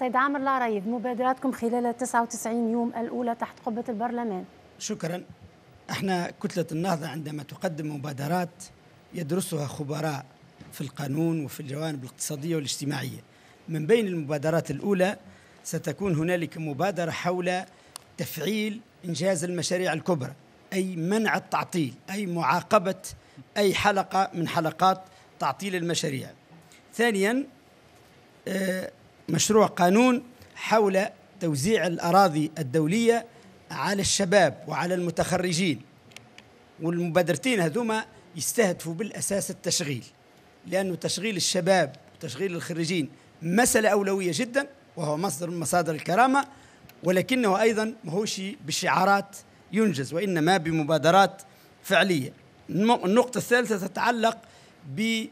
سيد عامر العرايد مبادراتكم خلال 99 يوم الأولى تحت قبة البرلمان شكرا احنا كتلة النهضة عندما تقدم مبادرات يدرسها خبراء في القانون وفي الجوانب الاقتصادية والاجتماعية من بين المبادرات الأولى ستكون هنالك مبادرة حول تفعيل إنجاز المشاريع الكبرى أي منع التعطيل أي معاقبة أي حلقة من حلقات تعطيل المشاريع ثانيا آه، مشروع قانون حول توزيع الأراضي الدولية على الشباب وعلى المتخرجين والمبادرتين هذوما يستهدفوا بالأساس التشغيل لأنه تشغيل الشباب وتشغيل الخريجين مسألة أولوية جدا وهو مصدر من مصادر الكرامة ولكنه أيضا ماهوش بشعارات ينجز وإنما بمبادرات فعلية النقطة الثالثة تتعلق ب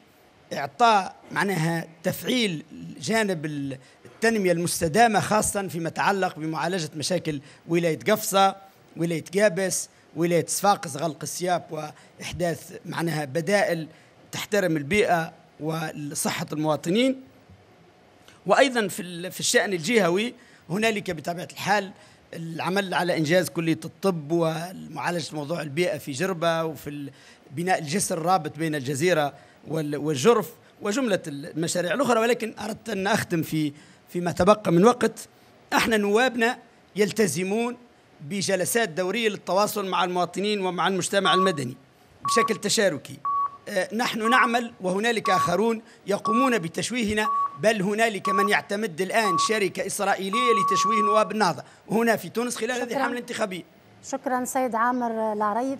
اعطاء معناها تفعيل جانب التنميه المستدامه خاصه فيما يتعلق بمعالجه مشاكل ولايه قفصه ولايه قابس ولايه صفاقس غلق السياب واحداث معناها بدائل تحترم البيئه وصحه المواطنين وايضا في في الشان الجهوي هنالك بطبيعه الحال العمل على انجاز كليه الطب ومعالجه موضوع البيئه في جربه وفي بناء الجسر الرابط بين الجزيره والجرف وجملة المشاريع الأخرى ولكن أردت أن أختم في فيما تبقى من وقت احنا نوابنا يلتزمون بجلسات دورية للتواصل مع المواطنين ومع المجتمع المدني بشكل تشاركي آه، نحن نعمل وهنالك آخرون يقومون بتشويهنا بل هنالك من يعتمد الآن شركة إسرائيلية لتشويه نواب النهضة هنا في تونس خلال شكرا. هذه الحملة الانتخابية شكرا سيد عامر العريب